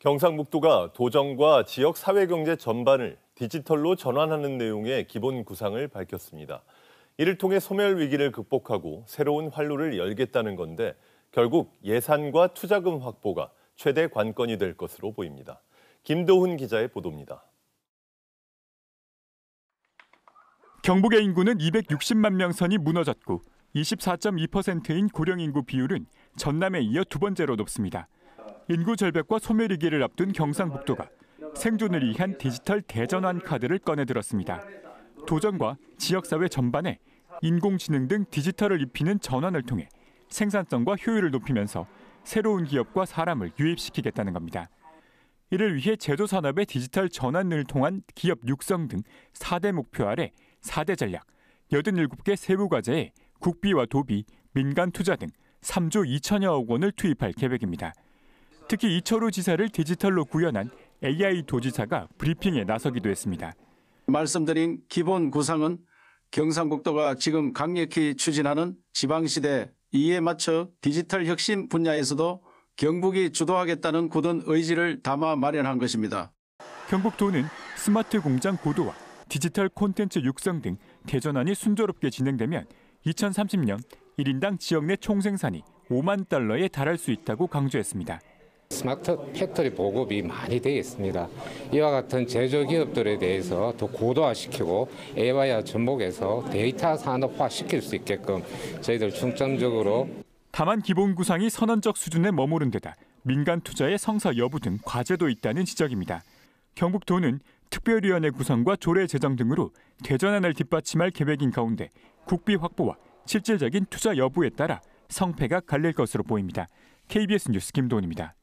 경상북도가 도정과 지역 사회경제 전반을 디지털로 전환하는 내용의 기본 구상을 밝혔습니다. 이를 통해 소멸 위기를 극복하고 새로운 활로를 열겠다는 건데 결국 예산과 투자금 확보가 최대 관건이 될 것으로 보입니다. 김도훈 기자의 보도입니다. 경북의 인구는 260만 명 선이 무너졌고 24.2%인 고령 인구 비율은 전남에 이어 두 번째로 높습니다. 인구 절벽과 소멸위기를 앞둔 경상북도가 생존을 위한 디지털 대전환 카드를 꺼내들었습니다. 도전과 지역사회 전반에 인공지능 등 디지털을 입히는 전환을 통해 생산성과 효율을 높이면서 새로운 기업과 사람을 유입시키겠다는 겁니다. 이를 위해 제조산업의 디지털 전환을 통한 기업 육성 등 4대 목표 아래 4대 전략, 87개 세부과제에 국비와 도비, 민간 투자 등 3조 2천여억 원을 투입할 계획입니다. 특히 이철우 지사를 디지털로 구현한 AI 도지사가 브리핑에 나서기도 했습니다. 말씀드린 기본 구상은 경상북도가 지금 강력히 추진하는 지방시대 이에 맞춰 디지털 혁신 분야에서도 경북이 주도하겠다는 굳은 의지를 담아 마련한 것입니다. 경북도는 스마트 공장 고도화, 디지털 콘텐츠 육성 등 대전환이 순조롭게 진행되면 2030년 1인당 지역 내 총생산이 5만 달러에 달할 수 있다고 강조했습니다. 스마트 팩토리 보급이 많이 되어 있습니다. 이와 같은 제조기업들에 대해서 더 고도화시키고 AI와 접목해서 데이터 산업화 시킬 수 있게끔 저희들 중점적으로 다만 기본 구상이 선언적 수준에 머무른 데다 민간 투자의 성사 여부 등 과제도 있다는 지적입니다. 경북도는 특별위원회 구성과 조례 제정 등으로 대전안을 뒷받침할 계획인 가운데 국비 확보와 실질적인 투자 여부에 따라 성패가 갈릴 것으로 보입니다. KBS 뉴스 김도훈입니다.